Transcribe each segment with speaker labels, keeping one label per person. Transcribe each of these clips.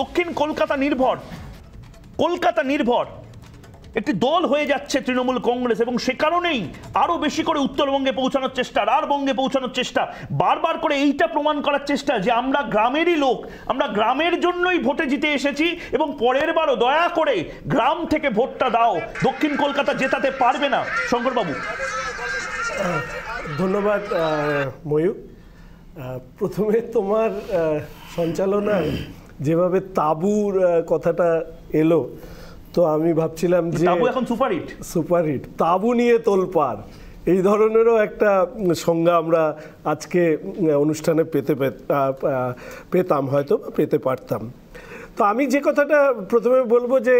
Speaker 1: দক্ষিণ কলকাতা নির্ভর কলকাতা নির্ভর একটি দল হয়ে যাচ্ছে তৃণমূল কংগ্রেস এবং সে কারণেই আরও বেশি করে উত্তরবঙ্গে পৌঁছানোর চেষ্টা রারবঙ্গে পৌঁছানোর চেষ্টা বারবার করে এইটা প্রমাণ করার চেষ্টা যে আমরা গ্রামেরই লোক আমরা গ্রামের জন্যই ভোটে জিতে এসেছি এবং পরের বারও দয়া করে গ্রাম থেকে ভোটটা দাও দক্ষিণ কলকাতা জেতাতে পারবে না শঙ্করবাবু ধন্যবাদ ময়ূর প্রথমে তোমার সঞ্চালনার যেভাবে তাবুর কথাটা এলো তো আমি ভাবছিলাম যে তাবু এখন সুপার তাবু নিয়ে তোলপাড় এই ধরনেরও একটা সংজ্ঞা আমরা আজকে অনুষ্ঠানে পেতে পেতাম হয়তো পেতে পারতাম তো আমি যে কথাটা প্রথমে বলবো যে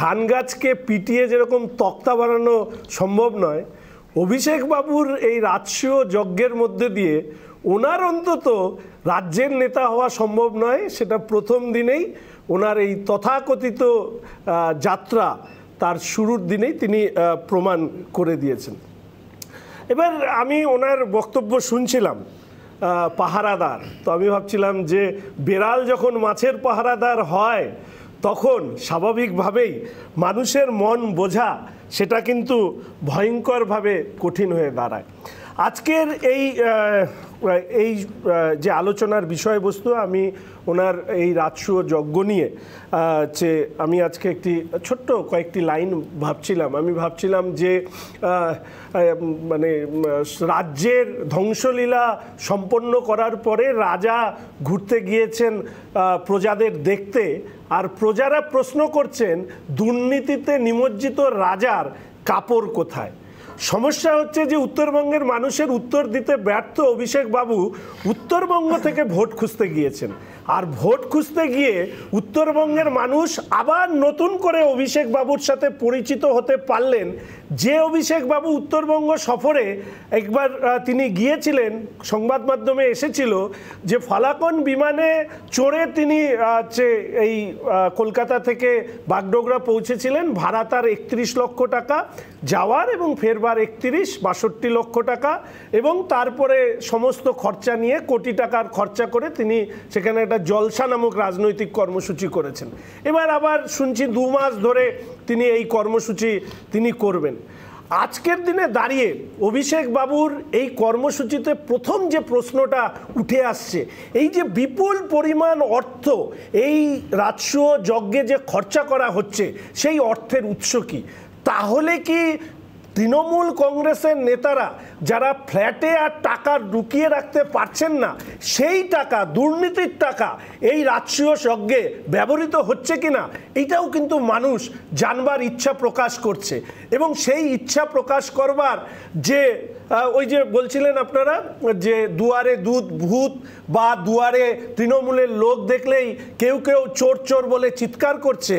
Speaker 1: ধান গাছকে পিটিয়ে যেরকম তক্তা বানানো সম্ভব নয় অভিষেক বাবুর এই রাজস্ব যজ্ঞের মধ্যে দিয়ে ওনার অন্তত রাজ্যের নেতা হওয়া সম্ভব নয় সেটা প্রথম দিনেই ওনার এই তথাকথিত যাত্রা তার শুরুর দিনেই তিনি প্রমাণ করে দিয়েছেন এবার আমি ওনার বক্তব্য শুনছিলাম পাহারাদার তো আমি ভাবছিলাম যে বেড়াল যখন মাছের পাহারাদার হয় তখন স্বাভাবিকভাবেই মানুষের মন বোঝা সেটা কিন্তু ভয়ঙ্করভাবে কঠিন হয়ে দাঁড়ায় আজকের এই এই যে আলোচনার বিষয়বস্তু আমি ওনার এই রাজসূহ যজ্ঞ নিয়ে যে আমি আজকে একটি ছোট্ট কয়েকটি লাইন ভাবছিলাম আমি ভাবছিলাম যে মানে রাজ্যের ধ্বংসলীলা সম্পন্ন করার পরে রাজা ঘুরতে গিয়েছেন প্রজাদের দেখতে আর প্রজারা প্রশ্ন করছেন দুর্নীতিতে নিমজ্জিত রাজার কাপড় কোথায় সমস্যা হচ্ছে যে উত্তরবঙ্গের মানুষের উত্তর দিতে ব্যর্থ অভিষেক বাবু উত্তরবঙ্গ থেকে ভোট খুঁজতে গিয়েছেন আর ভোট খুঁজতে গিয়ে উত্তরবঙ্গের মানুষ আবার নতুন করে অভিষেক বাবুর সাথে পরিচিত হতে পারলেন যে অভিষেক বাবু উত্তরবঙ্গ সফরে একবার তিনি গিয়েছিলেন সংবাদ মাধ্যমে এসেছিল যে ফালাকন বিমানে চড়ে তিনি হচ্ছে এই কলকাতা থেকে বাগডোগরা পৌঁছেছিলেন ভাড়া তার একত্রিশ লক্ষ টাকা যাওয়ার এবং ফেরবার একত্রিশ বাষট্টি লক্ষ টাকা এবং তারপরে সমস্ত খরচা নিয়ে কোটি টাকার খরচা করে তিনি সেখানে একটা জলসা নামক রাজনৈতিক কর্মসূচি করেছেন এবার আবার শুনছি দু মাস ধরে তিনি এই কর্মসূচি তিনি করবেন আজকের দিনে দাঁড়িয়ে অভিষেক বাবুর এই কর্মসূচিতে প্রথম যে প্রশ্নটা উঠে আসছে এই যে বিপুল পরিমাণ অর্থ এই রাজস্ব যজ্ঞে যে খরচা করা হচ্ছে সেই অর্থের উৎস কি তাহলে কি তৃণমূল কংগ্রেসের নেতারা যারা ফ্ল্যাটে আর টাকা ঢুকিয়ে রাখতে পারছেন না সেই টাকা দুর্নীতির টাকা এই রাজস্বীয় যজ্ঞে ব্যবহৃত হচ্ছে কি না এটাও কিন্তু মানুষ জানবার ইচ্ছা প্রকাশ করছে এবং সেই ইচ্ছা প্রকাশ করবার যে ওই যে বলছিলেন আপনারা যে দুয়ারে দুধ ভূত বা দুয়ারে তৃণমূলের লোক দেখলেই কেউ কেউ চোর চোর বলে চিৎকার করছে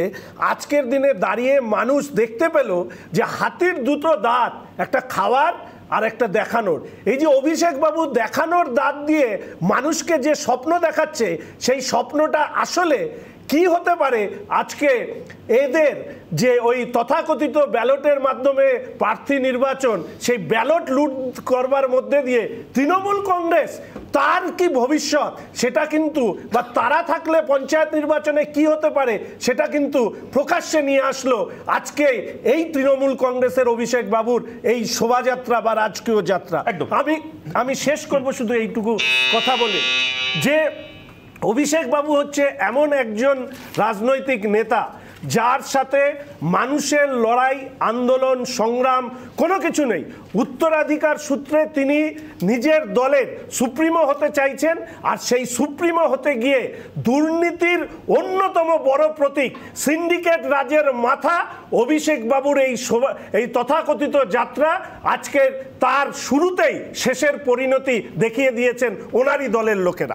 Speaker 1: আজকের দিনে দাঁড়িয়ে মানুষ দেখতে পেল যে হাতির দুটো দাঁত একটা খাওয়ার আর একটা দেখানোর এই যে অভিষেক বাবু দেখানোর দাঁত দিয়ে মানুষকে যে স্বপ্ন দেখাচ্ছে সেই স্বপ্নটা আসলে কি হতে পারে আজকে এদের যে ওই তথাকথিত ব্যালটের মাধ্যমে প্রার্থী নির্বাচন সেই ব্যালট লুট করবার মধ্যে দিয়ে তৃণমূল কংগ্রেস তার কি ভবিষ্যৎ সেটা কিন্তু বা তারা থাকলে পঞ্চায়েত নির্বাচনে কি হতে পারে সেটা কিন্তু প্রকাশ্যে নিয়ে আসলো আজকে এই তৃণমূল কংগ্রেসের অভিষেক বাবুর এই শোভাযাত্রা বা রাজকীয় যাত্রা আমি আমি শেষ করব শুধু এইটুকু কথা বলে যে অভিষেক বাবু হচ্ছে এমন একজন রাজনৈতিক নেতা যার সাথে মানুষের লড়াই আন্দোলন সংগ্রাম কোনো কিছু নেই উত্তরাধিকার সূত্রে তিনি নিজের দলের সুপ্রিমো হতে চাইছেন আর সেই সুপ্রিমো হতে গিয়ে দুর্নীতির অন্যতম বড় প্রতীক সিন্ডিকেট রাজের মাথা অভিষেক বাবুর এই এই তথাকথিত যাত্রা আজকের তার শুরুতেই শেষের পরিণতি দেখিয়ে দিয়েছেন ওনারই দলের লোকেরা